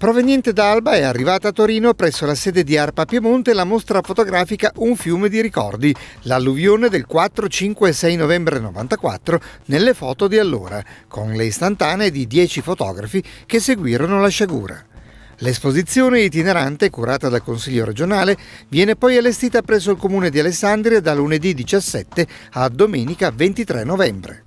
Proveniente da Alba è arrivata a Torino presso la sede di Arpa Piemonte la mostra fotografica Un fiume di ricordi, l'alluvione del 4, 5 e 6 novembre 94 nelle foto di allora, con le istantanee di 10 fotografi che seguirono la sciagura. L'esposizione itinerante, curata dal Consiglio regionale, viene poi allestita presso il Comune di Alessandria da lunedì 17 a domenica 23 novembre.